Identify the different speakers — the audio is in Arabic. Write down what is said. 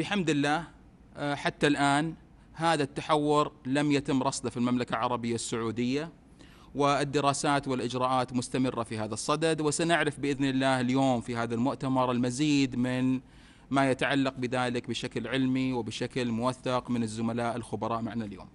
Speaker 1: بحمد الله آه، حتى الآن هذا التحور لم يتم رصده في المملكة العربية السعودية والدراسات والإجراءات مستمرة في هذا الصدد وسنعرف بإذن الله اليوم في هذا المؤتمر المزيد من ما يتعلق بذلك بشكل علمي وبشكل موثق من الزملاء الخبراء معنا اليوم